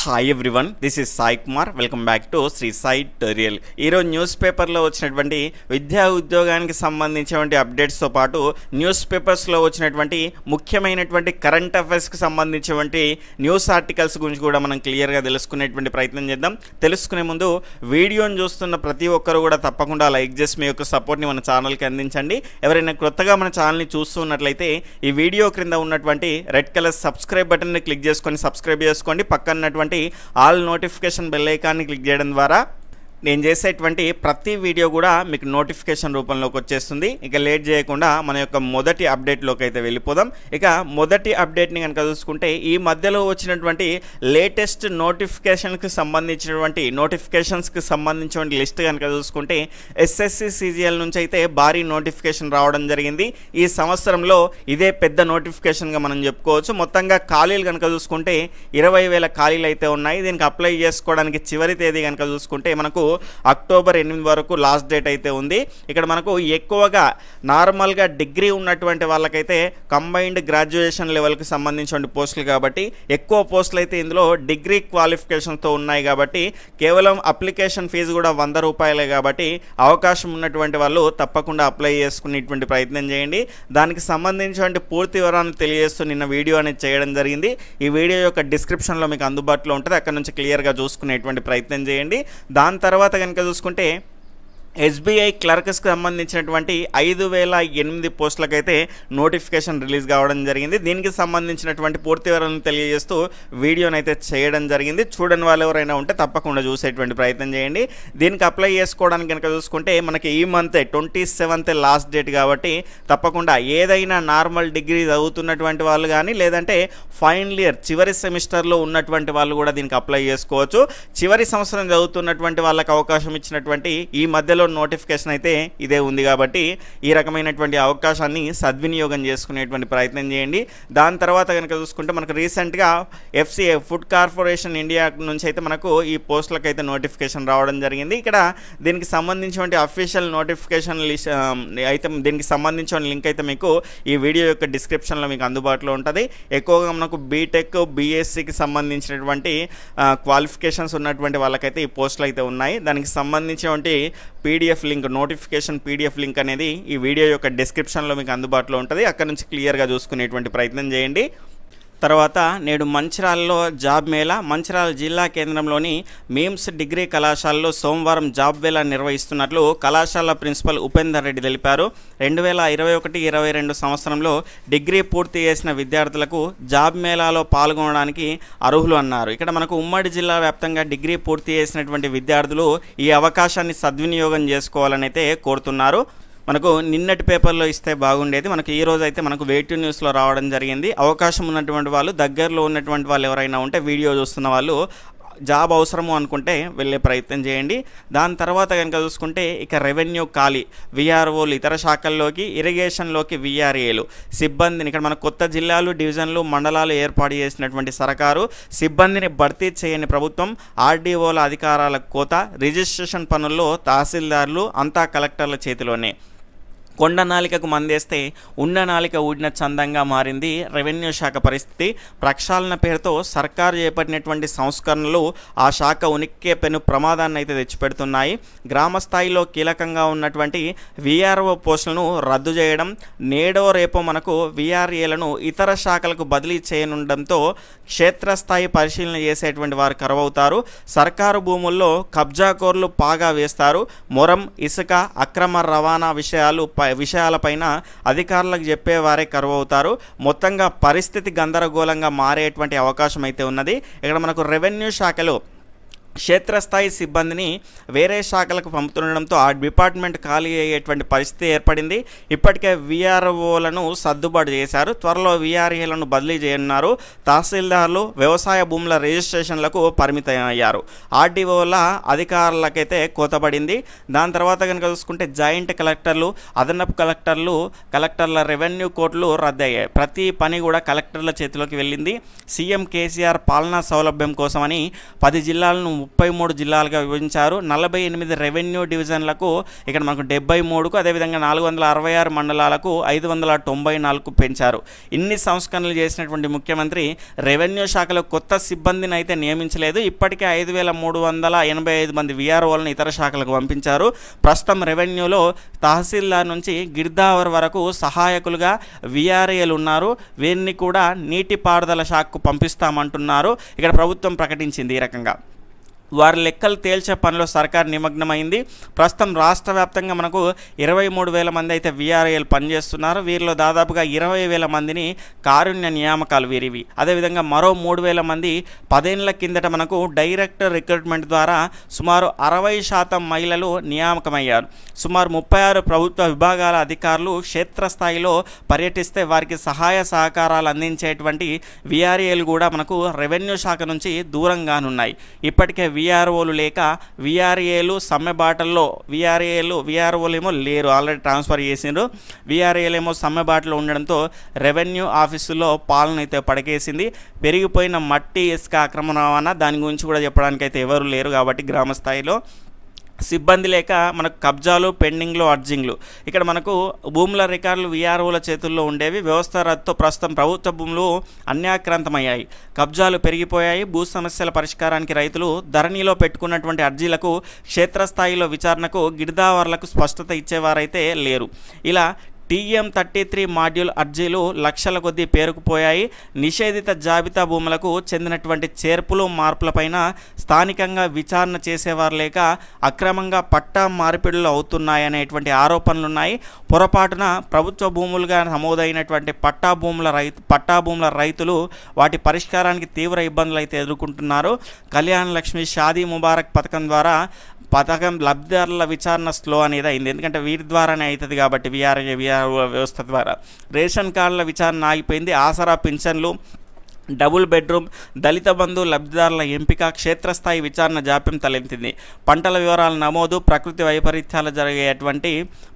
hi everyone this is Sai Kumar welcome back to Sri Sai tutorial ఈరోజు news పేపర్లో వచ్చినటువంటి విద్యా ఉద్యోగానికి సంబంధించినటువంటి అప్డేట్స్తో పాటు న్యూస్ పేపర్స్లో వచ్చినటువంటి ముఖ్యమైనటువంటి కరెంట్ అఫైర్స్కి సంబంధించినటువంటి న్యూస్ ఆర్టికల్స్ గురించి కూడా మనం క్లియర్గా తెలుసుకునేటువంటి ప్రయత్నం చేద్దాం తెలుసుకునే ముందు వీడియోని చూస్తున్న ప్రతి ఒక్కరు కూడా తప్పకుండా లైక్ చేసి మీ యొక్క సపోర్ట్ని మన ఛానల్కి అందించండి ఎవరైనా క్రొత్తగా మన ఛానల్ని చూస్తున్నట్లయితే ఈ వీడియో క్రింద ఉన్నటువంటి రెడ్ కలర్ సబ్స్క్రైబ్ బటన్ని క్లిక్ చేసుకొని సబ్స్క్రైబ్ చేసుకోండి పక్కన ఆల్ నోటిఫికేషన్ బెల్ ఐకాన్ని క్లిక్ చేయడం ద్వారా నేను చేసేటువంటి ప్రతి వీడియో కూడా మీకు నోటిఫికేషన్ రూపంలోకి వచ్చేస్తుంది ఇక లేట్ చేయకుండా మన యొక్క మొదటి అప్డేట్లోకి అయితే వెళ్ళిపోదాం ఇక మొదటి అప్డేట్ని కనుక చూసుకుంటే ఈ మధ్యలో వచ్చినటువంటి లేటెస్ట్ నోటిఫికేషన్కి సంబంధించినటువంటి నోటిఫికేషన్స్కి సంబంధించినటువంటి లిస్ట్ కనుక చూసుకుంటే ఎస్ఎస్సి సిజిఎల్ నుంచి అయితే భారీ నోటిఫికేషన్ రావడం జరిగింది ఈ సంవత్సరంలో ఇదే పెద్ద నోటిఫికేషన్గా మనం చెప్పుకోవచ్చు మొత్తంగా ఖాళీలు కనుక చూసుకుంటే ఇరవై వేల ఖాళీలు అయితే ఉన్నాయి దీనికి అప్లై చేసుకోవడానికి చివరి తేదీ కనుక చూసుకుంటే మనకు అక్టోబర్ ఎనిమిది వరకు లాస్ట్ డేట్ అయితే ఉంది ఇక్కడ మనకు ఎక్కువగా నార్మల్గా డిగ్రీ ఉన్నటువంటి వాళ్ళకైతే కంబైన్డ్ గ్రాడ్యుయేషన్ లెవెల్కి సంబంధించిన పోస్టులు కాబట్టి ఎక్కువ పోస్టులు అయితే ఇందులో డిగ్రీ క్వాలిఫికేషన్తో ఉన్నాయి కాబట్టి కేవలం అప్లికేషన్ ఫీజు కూడా వంద రూపాయలే కాబట్టి అవకాశం ఉన్నటువంటి వాళ్ళు తప్పకుండా అప్లై చేసుకునేటువంటి ప్రయత్నం చేయండి దానికి సంబంధించినటువంటి పూర్తి వివరాలను తెలియజేస్తూ నిన్న వీడియో అనేది చేయడం జరిగింది ఈ వీడియో యొక్క డిస్క్రిప్షన్లో మీకు అందుబాటులో ఉంటుంది అక్కడ నుంచి క్లియర్గా చూసుకునేటువంటి ప్రయత్నం చేయండి దాని తర్వాత తర్వాత కనుక చూసుకుంటే ఎస్బీఐ క్లర్క్స్కి సంబంధించినటువంటి ఐదు వేల ఎనిమిది పోస్టులకైతే నోటిఫికేషన్ రిలీజ్ కావడం జరిగింది దీనికి సంబంధించినటువంటి పూర్తి వివరాలను తెలియజేస్తూ అయితే చేయడం జరిగింది చూడని వాళ్ళు ఎవరైనా ఉంటే తప్పకుండా చూసేటువంటి ప్రయత్నం చేయండి దీనికి అప్లై చేసుకోవడానికి కనుక చూసుకుంటే మనకి ఈ month twenty seventh last date కాబట్టి తప్పకుండా ఏదైనా నార్మల్ డిగ్రీ చదువుతున్నటువంటి వాళ్ళు కానీ లేదంటే ఫైనల్ ఇయర్ చివరి సెమిస్టర్లో ఉన్నటువంటి వాళ్ళు కూడా దీనికి అప్లై చేసుకోవచ్చు చివరి సంవత్సరం చదువుతున్నటువంటి వాళ్ళకి అవకాశం ఇచ్చినటువంటి ఈ మధ్యలో నోటిఫికేషన్ అయితే ఇదే ఉంది కాబట్టి ఈ రకమైనటువంటి అవకాశాన్ని సద్వినియోగం చేసుకునేటువంటి ప్రయత్నం చేయండి దాని తర్వాత కనుక చూసుకుంటే మనకు రీసెంట్గా ఎఫ్సీఏ ఫుడ్ కార్పొరేషన్ ఇండియా నుంచి అయితే మనకు ఈ పోస్టులకైతే నోటిఫికేషన్ రావడం జరిగింది ఇక్కడ దీనికి సంబంధించినటువంటి అఫీషియల్ నోటిఫికేషన్ అయితే దీనికి సంబంధించిన లింక్ అయితే మీకు ఈ వీడియో యొక్క డిస్క్రిప్షన్లో మీకు అందుబాటులో ఉంటుంది ఎక్కువగా మనకు బీటెక్ బీఎస్సీకి సంబంధించినటువంటి క్వాలిఫికేషన్స్ ఉన్నటువంటి వాళ్ళకైతే ఈ పోస్టులు అయితే ఉన్నాయి దానికి సంబంధించినటువంటి PDF link notification PDF link అనేది ఈ వీడియో యొక్క డిస్క్రిప్షన్లో మీకు అందుబాటులో ఉంటుంది అక్కడ నుంచి క్లియర్గా చూసుకునేటువంటి ప్రయత్నం చేయండి తర్వాత నేడు మంచిరాల్లో జాబ్ మేళా మంచిరాల జిల్లా కేంద్రంలోని మేమ్స్ డిగ్రీ కళాశాలలో సోమవారం జాబ్ మేళా నిర్వహిస్తున్నట్లు కళాశాల ప్రిన్సిపల్ ఉపేందర్ రెడ్డి తెలిపారు రెండు వేల ఇరవై ఒకటి ఇరవై రెండు సంవత్సరంలో డిగ్రీ పూర్తి చేసిన విద్యార్థులకు జాబ్ మేళాలో పాల్గొనడానికి అర్హులు అన్నారు ఇక్కడ మనకు ఉమ్మడి జిల్లా వ్యాప్తంగా డిగ్రీ పూర్తి చేసినటువంటి విద్యార్థులు ఈ అవకాశాన్ని సద్వినియోగం చేసుకోవాలని అయితే కోరుతున్నారు మనకు నిన్నటి పేపర్లో ఇస్తే బాగుండేది మనకు ఈ రోజు అయితే మనకు వెయిట్ న్యూస్లో రావడం జరిగింది అవకాశం ఉన్నటువంటి వాళ్ళు దగ్గరలో ఉన్నటువంటి వాళ్ళు ఎవరైనా ఉంటే వీడియో చూస్తున్న వాళ్ళు జాబ్ అవసరము అనుకుంటే వెళ్ళే ప్రయత్నం చేయండి దాని తర్వాత కనుక చూసుకుంటే ఇక రెవెన్యూ ఖాళీ విఆర్ఓలు ఇతర శాఖల్లోకి ఇరిగేషన్లోకి విఆర్ఏలు సిబ్బందిని ఇక్కడ మన కొత్త జిల్లాలు డివిజన్లు మండలాలు ఏర్పాటు చేసినటువంటి సరకారు సిబ్బందిని భర్తీ చేయని ప్రభుత్వం ఆర్డీఓల అధికారాల కోత రిజిస్ట్రేషన్ పనుల్లో తహసీల్దారులు అంతా కలెక్టర్ల చేతిలోనే కొండ నాలికకు మందేస్తే ఉన్న నాలిక ఊడిన చందంగా మారింది రెవెన్యూ శాఖ పరిస్థితి ప్రక్షాళన పేరుతో సర్కారు చేపట్టినటువంటి సంస్కరణలు ఆ శాఖ ఉనిక్కే పెను ప్రమాదాన్ని అయితే తెచ్చిపెడుతున్నాయి గ్రామ స్థాయిలో కీలకంగా ఉన్నటువంటి విఆర్ఓ పోస్టులను రద్దు చేయడం నేడో రేపో మనకు విఆర్ఏలను ఇతర శాఖలకు బదిలీ చేయనుండడంతో క్షేత్రస్థాయి పరిశీలన చేసేటువంటి వారు కరువవుతారు సర్కారు భూముల్లో కబ్జాకోర్లు పాగా వేస్తారు మొరం ఇసుక అక్రమ రవాణా విషయాలు విషయాలపైన అధికారులకు చెప్పేవారే కరువు అవుతారు మొత్తంగా పరిస్థితి గందరగోళంగా మారేటువంటి అవకాశం అయితే ఉన్నది ఇక్కడ మనకు రెవెన్యూ శాఖలో క్షేత్రస్థాయి సిబ్బందిని వేరే శాఖలకు పంపుతుండడంతో ఆ డిపార్ట్మెంట్ ఖాళీ అయ్యేటువంటి పరిస్థితి ఏర్పడింది ఇప్పటికే విఆర్ఓలను సర్దుబాటు చేశారు త్వరలో విఆర్ఏలను బదిలీ చేయనున్నారు తహసీల్దార్లు వ్యవసాయ భూముల రిజిస్ట్రేషన్లకు పరిమితమయ్యారు ఆర్డీఓల అధికారులకైతే కోతపడింది దాని తర్వాత కనుక చూసుకుంటే జాయింట్ కలెక్టర్లు అదనపు కలెక్టర్లు కలెక్టర్ల రెవెన్యూ కోర్టులు రద్దయ్యాయి ప్రతి పని కూడా కలెక్టర్ల చేతిలోకి వెళ్ళింది సీఎం కేసీఆర్ పాలనా సౌలభ్యం కోసమని పది జిల్లాలను ముప్పై మూడు జిల్లాలుగా విభజించారు నలభై ఎనిమిది రెవెన్యూ డివిజన్లకు ఇక్కడ మనకు డెబ్బై మూడుకు అదేవిధంగా నాలుగు వందల అరవై ఆరు మండలాలకు ఐదు వందల తొంభై నాలుగు పెంచారు ఇన్ని సంస్కరణలు చేసినటువంటి ముఖ్యమంత్రి రెవెన్యూ శాఖలో కొత్త సిబ్బందిని అయితే నియమించలేదు ఇప్పటికే ఐదు వేల మూడు వందల ఎనభై ఐదు మంది విఆర్ఓలను ఇతర శాఖలకు పంపించారు ప్రస్తుతం రెవెన్యూలో తహసీల్దార్ నుంచి గిర్దావర్ వరకు సహాయకులుగా విఆర్ఏలు ఉన్నారు వీరిని కూడా నీటిపారుదల శాఖకు పంపిస్తామంటున్నారు ఇక్కడ ప్రభుత్వం ప్రకటించింది ఈ రకంగా వారి లెక్కలు తేల్చే పనిలో సర్కార్ నిమగ్నమైంది ప్రస్తుతం రాష్ట్ర వ్యాప్తంగా మనకు ఇరవై మూడు వేల మంది అయితే వీఆర్ఐఎల్ పనిచేస్తున్నారు వీరిలో దాదాపుగా ఇరవై వేల మందిని కారుణ్య నియామకాలు వీరివి అదేవిధంగా మరో మూడు వేల మంది పదేళ్ల కిందట మనకు డైరెక్ట్ రిక్రూట్మెంట్ ద్వారా సుమారు అరవై శాతం మహిళలు నియామకమయ్యారు సుమారు ముప్పై ఆరు ప్రభుత్వ విభాగాల అధికారులు క్షేత్రస్థాయిలో పర్యటిస్తే వారికి సహాయ సహకారాలు అందించేటువంటి వీఆర్ఏలు కూడా మనకు రెవెన్యూ శాఖ నుంచి దూరంగానున్నాయి ఇప్పటికే విఆర్ఓలు లేక విఆర్ఏలు సమ్మె బాటల్లో విఆర్ఏలు విఆర్ఓలు ఏమో లేరు ఆల్రెడీ ట్రాన్స్ఫర్ చేసిండ్రు విఆర్ఏలు ఏమో సమ్మె బాటలో ఉండడంతో రెవెన్యూ ఆఫీసులో పాలన అయితే పడకేసింది పెరిగిపోయిన మట్టి ఇసుక అక్రమ రవాణా దాని గురించి కూడా చెప్పడానికి అయితే ఎవరు లేరు కాబట్టి గ్రామస్థాయిలో సిబ్బంది లేక మనకు కబ్జాలు పెండింగ్లు అర్జింగ్లు ఇక్కడ మనకు భూముల రికార్డులు వీఆర్ఓల చేతుల్లో ఉండేవి వ్యవస్థ రద్దుతో ప్రస్తుతం ప్రభుత్వ భూములు అన్యాక్రాంతమయ్యాయి కబ్జాలు పెరిగిపోయాయి భూ సమస్యల పరిష్కారానికి రైతులు ధరణిలో పెట్టుకున్నటువంటి అర్జీలకు క్షేత్రస్థాయిలో విచారణకు గిడిదావర్లకు స్పష్టత ఇచ్చేవారైతే లేరు ఇలా టీఎం థర్టీ త్రీ మాడ్యూల్ అర్జీలు లక్షల కొద్దీ పేరుకుపోయాయి నిషేధిత జాబితా భూములకు చెందినటువంటి చేర్పులు మార్పులపైన స్థానికంగా విచారణ చేసేవారు లేక అక్రమంగా పట్టా మార్పిడులు అవుతున్నాయనేటువంటి ఆరోపణలున్నాయి పొరపాటున ప్రభుత్వ భూములుగా నమోదైనటువంటి పట్టా భూముల రైతు పట్టా భూముల రైతులు వాటి పరిష్కారానికి తీవ్ర ఇబ్బందులు అయితే ఎదుర్కొంటున్నారు కళ్యాణ లక్ష్మి షాదీ ముబారక్ పథకం ద్వారా పథకం లబ్ధిదారుల విచారణ స్లో అనేది అయింది ఎందుకంటే వీరి ద్వారానే అవుతుంది కాబట్టి విఆర్ఏ విఆర్ వ్యవస్థ ద్వారా రేషన్ కార్డుల విచారణ ఆగిపోయింది ఆసరా పింఛన్లు డబుల్ బెడ్రూమ్ దళిత బంధు లబ్ధిదారుల ఎంపిక క్షేత్రస్థాయి విచారణ జాప్యం తలెత్తింది పంటల వివరాల నమోదు ప్రకృతి వైపరీత్యాలు జరిగేటువంటి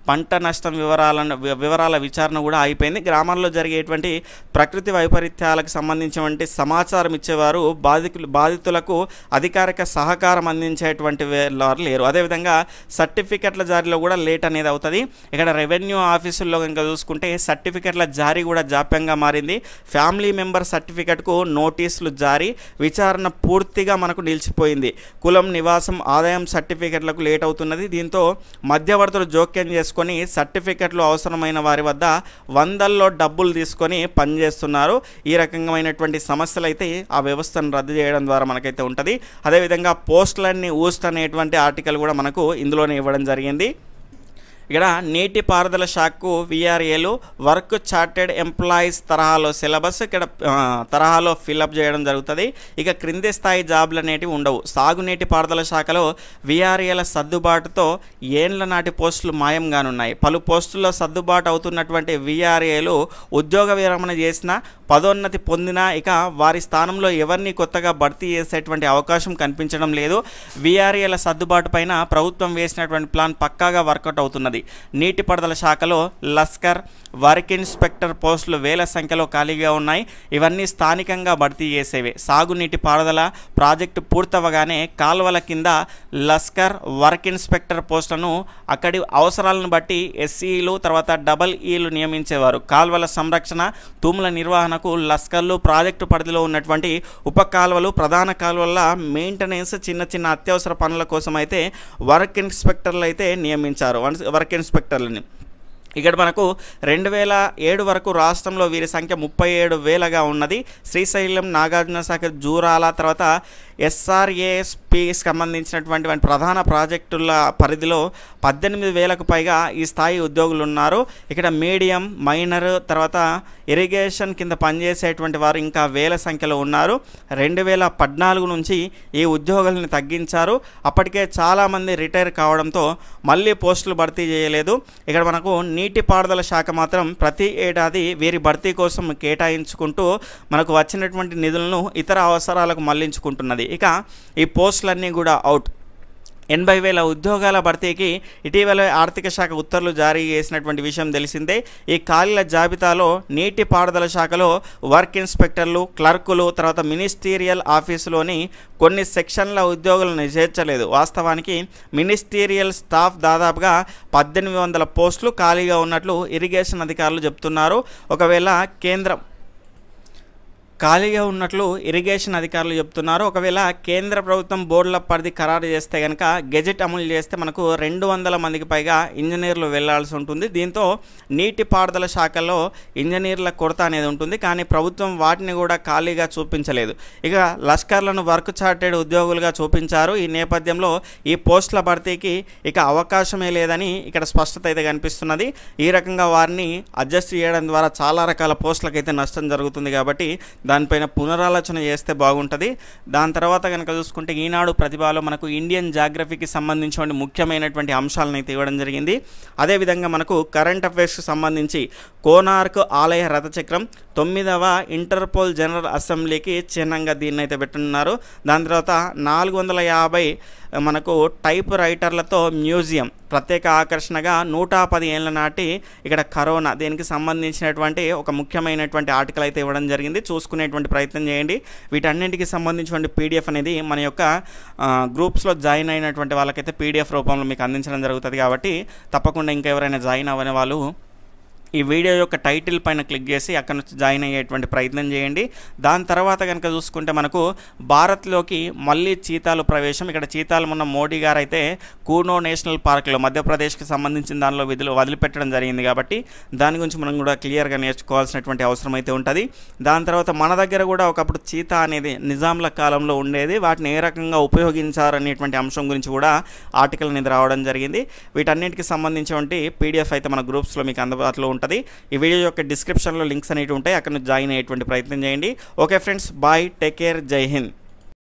పంట నష్టం వివరాలను వివరాల విచారణ కూడా అయిపోయింది గ్రామాల్లో జరిగేటువంటి ప్రకృతి వైపరీత్యాలకు సంబంధించినటువంటి సమాచారం ఇచ్చేవారు బాధితులు బాధితులకు అధికారిక సహకారం అందించేటువంటి వారు లేరు అదేవిధంగా సర్టిఫికెట్ల జారీలో కూడా లేట్ అనేది అవుతుంది ఇక్కడ రెవెన్యూ ఆఫీసుల్లో కనుక చూసుకుంటే సర్టిఫికెట్ల జారీ కూడా జాప్యంగా మారింది ఫ్యామిలీ మెంబర్ సర్టిఫికెట్కు నోటీసులు జారీ విచారణ పూర్తిగా మనకు నిలిచిపోయింది కులం నివాసం ఆదాయం సర్టిఫికెట్లకు లేట్ అవుతున్నది దీంతో మధ్యవర్తులు జోక్యం చేసుకుంటారు చేసుకొని సర్టిఫికెట్లు అవసరమైన వారి వద్ద వందల్లో డబ్బులు తీసుకొని పనిచేస్తున్నారు ఈ రకమైనటువంటి సమస్యలు అయితే ఆ వ్యవస్థను రద్దు చేయడం ద్వారా మనకైతే ఉంటుంది అదేవిధంగా పోస్టులన్నీ ఊస్ట్ అనేటువంటి ఆర్టికల్ కూడా మనకు ఇందులోనే ఇవ్వడం జరిగింది ఇక్కడ నీటి పారుదల శాఖకు విఆర్ఏలు వర్క్ చార్టెడ్ ఎంప్లాయీస్ తరహాలో సిలబస్ ఇక్కడ తరహాలో ఫిల్అప్ చేయడం జరుగుతుంది ఇక క్రింది స్థాయి జాబ్లు అనేటివి ఉండవు సాగునీటి పారుదల శాఖలో విఆర్ఏల సర్దుబాటుతో ఏండ్ల నాటి పోస్టులు మాయంగానున్నాయి పలు పోస్టుల్లో సర్దుబాటు అవుతున్నటువంటి విఆర్ఏలు ఉద్యోగ విరమణ చేసిన పదోన్నతి పొందినా ఇక వారి స్థానంలో ఎవరిని కొత్తగా భర్తీ చేసేటువంటి అవకాశం కనిపించడం లేదు విఆర్ఏల సర్దుబాటు పైన ప్రభుత్వం వేసినటువంటి ప్లాన్ పక్కాగా వర్కౌట్ అవుతున్నది ఉన్నది నీటిపడుదల శాఖలో లస్కర్ వర్క్ ఇన్స్పెక్టర్ పోస్టులు వేల సంఖ్యలో ఖాళీగా ఉన్నాయి ఇవన్నీ స్థానికంగా భర్తీ చేసేవే సాగునీటి పారుదల ప్రాజెక్టు పూర్తవగానే కాలువల కింద లస్కర్ వర్క్ ఇన్స్పెక్టర్ పోస్టులను అక్కడి అవసరాలను బట్టి ఎస్సీలు తర్వాత డబల్ ఈలు నియమించేవారు కాలువల సంరక్షణ తూముల నిర్వహణకు లస్కర్లు ప్రాజెక్టు పరిధిలో ఉన్నటువంటి ఉప కాలువలు ప్రధాన కాలువల మెయింటెనెన్స్ చిన్న చిన్న అత్యవసర పనుల కోసం అయితే వర్క్ ఇన్స్పెక్టర్లు అయితే నియమించారు వర్క్ ఇన్స్పెక్టర్లని ఇక్కడ మనకు రెండు వేల ఏడు వరకు రాష్ట్రంలో వీరి సంఖ్య ముప్పై ఏడు వేలగా ఉన్నది శ్రీశైలం నాగార్జున సాగర్ జూరాల తర్వాత ఎస్ఆర్ఏఎస్పికి సంబంధించినటువంటి ప్రధాన ప్రాజెక్టుల పరిధిలో పద్దెనిమిది వేలకు పైగా ఈ స్థాయి ఉద్యోగులు ఉన్నారు ఇక్కడ మీడియం మైనర్ తర్వాత ఇరిగేషన్ కింద పనిచేసేటువంటి వారు ఇంకా వేల సంఖ్యలో ఉన్నారు రెండు వేల పద్నాలుగు నుంచి ఈ ఉద్యోగులను తగ్గించారు అప్పటికే చాలామంది రిటైర్ కావడంతో మళ్ళీ పోస్టులు భర్తీ చేయలేదు ఇక్కడ మనకు నీటిపారుదల శాఖ మాత్రం ప్రతి ఏడాది వీరి భర్తీ కోసం కేటాయించుకుంటూ మనకు వచ్చినటువంటి నిధులను ఇతర అవసరాలకు మళ్లించుకుంటున్నది ఇక ఈ పోస్టులన్నీ కూడా అవుట్ ఎనభై వేల ఉద్యోగాల భర్తీకి ఇటీవల ఆర్థిక శాఖ ఉత్తర్వులు జారీ చేసినటువంటి విషయం తెలిసిందే ఈ ఖాళీల జాబితాలో నీటి పారుదల శాఖలో వర్క్ ఇన్స్పెక్టర్లు క్లర్కులు తర్వాత మినిస్టీరియల్ ఆఫీసులోని కొన్ని సెక్షన్ల ఉద్యోగులను చేర్చలేదు వాస్తవానికి మినిస్టీరియల్ స్టాఫ్ దాదాపుగా పద్దెనిమిది వందల పోస్టులు ఖాళీగా ఉన్నట్లు ఇరిగేషన్ అధికారులు చెప్తున్నారు ఒకవేళ కేంద్రం ఖాళీగా ఉన్నట్లు ఇరిగేషన్ అధికారులు చెప్తున్నారు ఒకవేళ కేంద్ర ప్రభుత్వం బోర్డుల పరిధి ఖరారు చేస్తే కనుక గెజెట్ అమలు చేస్తే మనకు రెండు వందల మందికి పైగా ఇంజనీర్లు వెళ్లాల్సి ఉంటుంది దీంతో నీటిపారుదల శాఖలో ఇంజనీర్ల కొరత అనేది ఉంటుంది కానీ ప్రభుత్వం వాటిని కూడా ఖాళీగా చూపించలేదు ఇక లష్కర్లను వర్క్ చార్టెడ్ ఉద్యోగులుగా చూపించారు ఈ నేపథ్యంలో ఈ పోస్టుల భర్తీకి ఇక అవకాశమే లేదని ఇక్కడ స్పష్టత అయితే కనిపిస్తున్నది ఈ రకంగా వారిని అడ్జస్ట్ చేయడం ద్వారా చాలా రకాల పోస్టులకైతే నష్టం జరుగుతుంది కాబట్టి దానిపైన పునరాలోచన చేస్తే బాగుంటుంది దాని తర్వాత కనుక చూసుకుంటే ఈనాడు ప్రతిభలో మనకు ఇండియన్ జాగ్రఫీకి సంబంధించిన ముఖ్యమైనటువంటి అంశాలను అయితే ఇవ్వడం జరిగింది అదేవిధంగా మనకు కరెంట్ అఫైర్స్కి సంబంధించి కోనార్క్ ఆలయ రథచక్రం తొమ్మిదవ ఇంటర్పోల్ జనరల్ అసెంబ్లీకి చిహ్నంగా దీన్ని అయితే పెట్టున్నారు దాని తర్వాత నాలుగు వందల యాభై మనకు టైప్ రైటర్లతో మ్యూజియం ప్రత్యేక ఆకర్షణగా నూట పది ఏళ్ళ నాటి ఇక్కడ కరోనా దీనికి సంబంధించినటువంటి ఒక ముఖ్యమైనటువంటి ఆర్టికల్ అయితే ఇవ్వడం జరిగింది చూసుకుంటే తెలుసుకునేటువంటి ప్రయత్నం చేయండి వీటన్నింటికి సంబంధించినటువంటి పీడిఎఫ్ అనేది మన యొక్క గ్రూప్స్లో జాయిన్ అయినటువంటి వాళ్ళకైతే పీడిఎఫ్ రూపంలో మీకు అందించడం జరుగుతుంది కాబట్టి తప్పకుండా ఇంకెవరైనా జాయిన్ అవ్వని వాళ్ళు ఈ వీడియో యొక్క టైటిల్ పైన క్లిక్ చేసి అక్కడ నుంచి జాయిన్ అయ్యేటువంటి ప్రయత్నం చేయండి దాని తర్వాత కనుక చూసుకుంటే మనకు భారత్లోకి మళ్ళీ చీతాలు ప్రవేశం ఇక్కడ చీతాలు ఉన్న మోడీ గారు అయితే కూనో నేషనల్ పార్క్లో మధ్యప్రదేశ్కి సంబంధించిన దానిలో విధులు వదిలిపెట్టడం జరిగింది కాబట్టి దాని గురించి మనం కూడా క్లియర్గా నేర్చుకోవాల్సినటువంటి అవసరం అయితే ఉంటుంది దాని తర్వాత మన దగ్గర కూడా ఒకప్పుడు చీత అనేది నిజాంల కాలంలో ఉండేది వాటిని ఏ రకంగా ఉపయోగించారనేటువంటి అంశం గురించి కూడా ఆర్టికల్ అనేది రావడం జరిగింది వీటన్నిటికి సంబంధించినటువంటి పీడిఎఫ్ అయితే మన గ్రూప్స్లో మీకు అందుబాటులో ఉంటుంది ఉంటుంది ఈ వీడియో యొక్క డిస్క్రిప్షన్లో లింక్స్ అనేవి ఉంటాయి అక్కడ జాయిన్ అయ్యేటువంటి ప్రయత్నం చేయండి okay friends bye take care జై హింద్